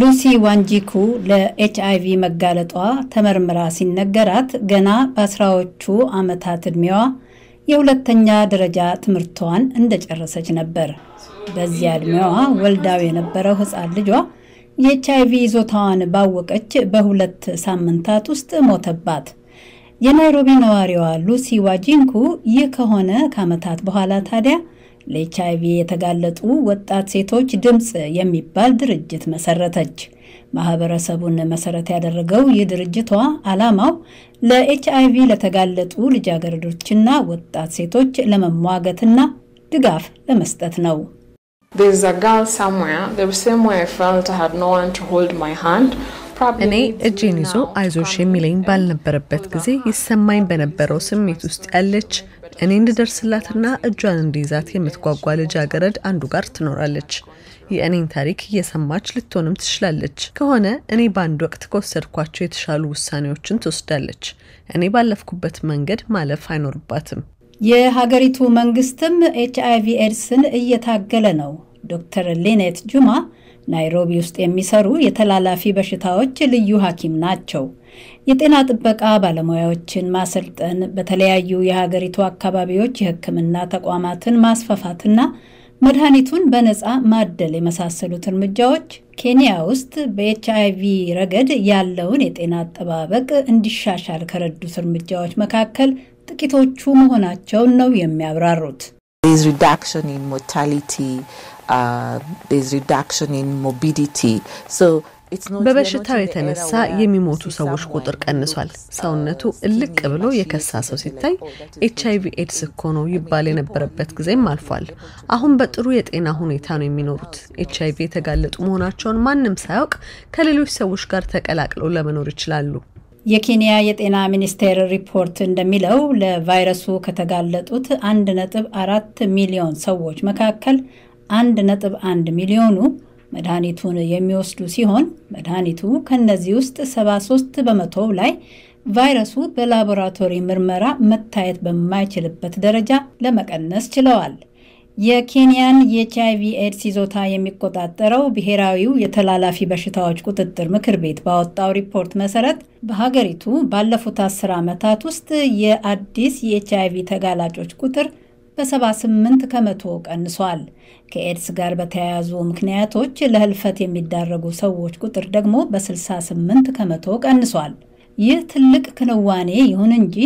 ሉሲ ዋንጂኩ ለኤች ቪ መጋለጧ ተመርምራ ሲነገራት ገና በአስራዎቹ ዓመታት ዕድሜዋ የሁለተኛ ደረጃ ትምህርቷን እንደጨረሰች ነበር። በዚያ ዕድሜዋ ወልዳው የነበረው ሕፃን ልጇ የኤች አይቪ ይዞታዋን ባወቀች በሁለት ሳምንታት ውስጥ ሞተባት። የናይሮቢ ነዋሪዋ ሉሲ ዋጂንኩ ይህ ከሆነ ከዓመታት በኋላ ታዲያ ለኤችአይቪ የተጋለጡ ወጣት ሴቶች ድምፅ የሚባል ድርጅት መሰረተች። ማህበረሰቡን መሰረት ያደረገው ይህ ድርጅቷ አላማው ለኤችአይቪ ለተጋለጡ ልጃገረዶችና ወጣት ሴቶች ለመሟገትና ድጋፍ ለመስጠት ነው። There's a girl somewhere, the same way I felt I had no one to hold my hand. እኔ እጄን ይዞ አይዞሽ የሚለኝ ባልነበረበት ጊዜ ይሰማኝ በነበረው ስሜት ውስጥ ያለች እኔ እንድደርስላትና እጇን እንዲይዛት የምትጓጓ ልጃገረድ አንዱ ጋር ትኖራለች። የእኔን ታሪክ እየሰማች ልትሆንም ትችላለች። ከሆነ እኔ በአንድ ወቅት ከወሰድኳቸው የተሻሉ ውሳኔዎችን ትወስዳለች። እኔ ባለፍኩበት መንገድ ማለፍ አይኖርባትም። የሀገሪቱ መንግስትም ኤች ኤድስን እየታገለ ነው። ዶክተር ሊኔት ጁማ ናይሮቢ ውስጥ የሚሰሩ የተላላፊ በሽታዎች ልዩ ሐኪም ናቸው። የጤና ጥበቃ ባለሙያዎችን ማሰልጠን፣ በተለያዩ የሀገሪቱ አካባቢዎች የሕክምና ተቋማትን ማስፋፋትና መድኃኒቱን በነፃ ማደል የመሳሰሉት እርምጃዎች ኬንያ ውስጥ በኤች አይ ቪ ረገድ ያለውን የጤና አጠባበቅ እንዲሻሻል ከረዱት እርምጃዎች መካከል ጥቂቶቹ መሆናቸውን ነው የሚያብራሩት። Uh, there's reduction in morbidity. So በበሽታው የተነሳ የሚሞቱ ሰዎች ቁጥር ቀንሷል። uh, ሰውነቱ እልቅ ብሎ የከሳ ሰው ሲታይ ኤች አይቪ ኤድስ እኮ ነው ይባል የነበረበት ጊዜም አልፏል። አሁን በጥሩ የጤና ሁኔታ ነው የሚኖሩት። ኤች አይቪ የተጋለጡ መሆናቸውን ማንም ሳያውቅ ከሌሎች ሰዎች ጋር ተቀላቅለው ለመኖር ይችላሉ። የኬንያ የጤና ሚኒስቴር ሪፖርት እንደሚለው ለቫይረሱ ከተጋለጡት አንድ ነጥብ አራት ሚሊዮን ሰዎች መካከል አንድ ነጥብ አንድ ሚሊዮኑ መድኃኒቱን የሚወስዱ ሲሆን መድኃኒቱ ከእነዚህ ውስጥ 73 በመቶ ላይ ቫይረሱ በላቦራቶሪ ምርመራ መታየት በማይችልበት ደረጃ ለመቀነስ ችለዋል። የኬንያን የኤችአይቪ ኤድስ ይዞታ የሚቆጣጠረው ብሔራዊው የተላላፊ በሽታዎች ቁጥጥር ምክር ቤት ባወጣው ሪፖርት መሰረት በሀገሪቱ ባለፉት አስር ዓመታት ውስጥ የአዲስ ቪ ተጋላጮች ቁጥር በ78 ከመቶ ቀንሷል። ከኤድስ ጋር በተያያዙ ምክንያቶች ለህልፈት የሚዳረጉ ሰዎች ቁጥር ደግሞ በ68 ከመቶ ቀንሷል። ይህ ትልቅ ክንዋኔ ይሁን እንጂ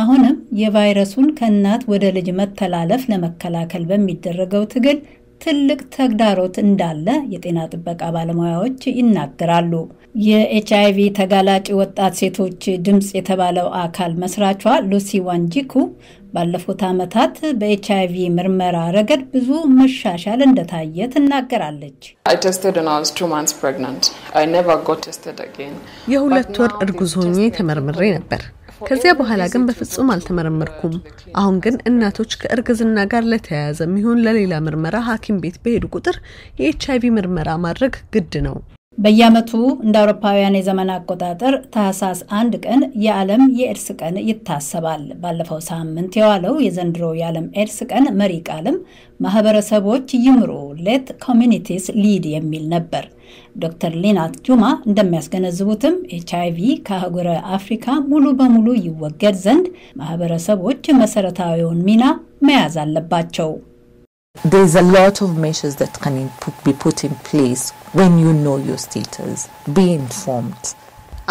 አሁንም የቫይረሱን ከእናት ወደ ልጅ መተላለፍ ለመከላከል በሚደረገው ትግል ትልቅ ተግዳሮት እንዳለ የጤና ጥበቃ ባለሙያዎች ይናገራሉ። የኤች አይቪ ተጋላጭ ወጣት ሴቶች ድምፅ የተባለው አካል መስራቿ ሉሲ ዋንጂኩ ባለፉት ዓመታት በኤች አይቪ ምርመራ ረገድ ብዙ መሻሻል እንደታየ ትናገራለች። የሁለት ወር እርጉዝ ሆኜ ተመርምሬ ነበር። ከዚያ በኋላ ግን በፍጹም አልተመረመርኩም። አሁን ግን እናቶች ከእርግዝና ጋር ለተያያዘ የሚሆን ለሌላ ምርመራ ሐኪም ቤት በሄዱ ቁጥር የኤች አይቪ ምርመራ ማድረግ ግድ ነው። በየዓመቱ እንደ አውሮፓውያን የዘመን አቆጣጠር ታህሳስ አንድ ቀን የዓለም የኤድስ ቀን ይታሰባል። ባለፈው ሳምንት የዋለው የዘንድሮ የዓለም ኤድስ ቀን መሪ ቃልም ማህበረሰቦች ይምሩ ሌት ኮሚኒቲስ ሊድ የሚል ነበር። ዶክተር ሌናት ጁማ እንደሚያስገነዝቡትም ኤች ቪ ከአህጉረ አፍሪካ ሙሉ በሙሉ ይወገድ ዘንድ ማህበረሰቦች መሰረታዊውን ሚና መያዝ አለባቸው። ስ a lot ስ measures ስ can ስ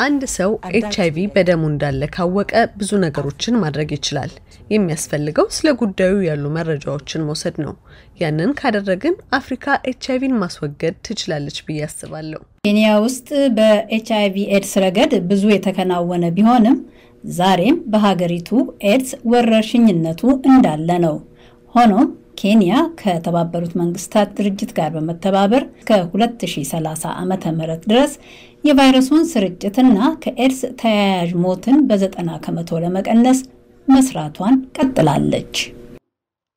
አንድ ሰው ኤች አይቪ በደሙ እንዳለ ካወቀ ብዙ ነገሮችን ማድረግ ይችላል። የሚያስፈልገው ስለ ጉዳዩ ያሉ መረጃዎችን መውሰድ ነው። ያንን ካደረግን አፍሪካ ኤች አይቪን ማስወገድ ትችላለች ብዬ አስባለሁ። ኬንያ ውስጥ በኤች አይቪ ኤድስ ረገድ ብዙ የተከናወነ ቢሆንም ዛሬም በሀገሪቱ ኤድስ ወረርሽኝነቱ እንዳለ ነው። ሆኖም ኬንያ ከተባበሩት መንግስታት ድርጅት ጋር በመተባበር ከ2030 ዓ ም ድረስ የቫይረሱን ስርጭትና ከኤድስ ተያያዥ ሞትን በ90 ከመቶ ለመቀነስ መስራቷን ቀጥላለች።